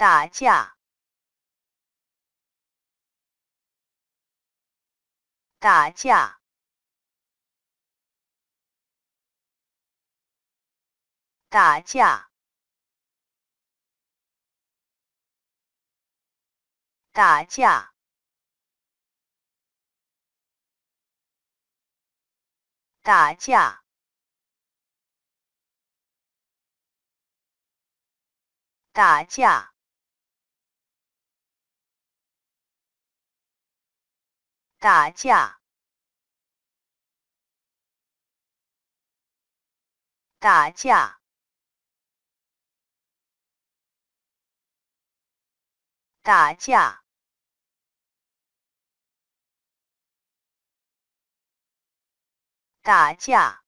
打架！打架！打架！打架！打架！打架，打架，打架，打架。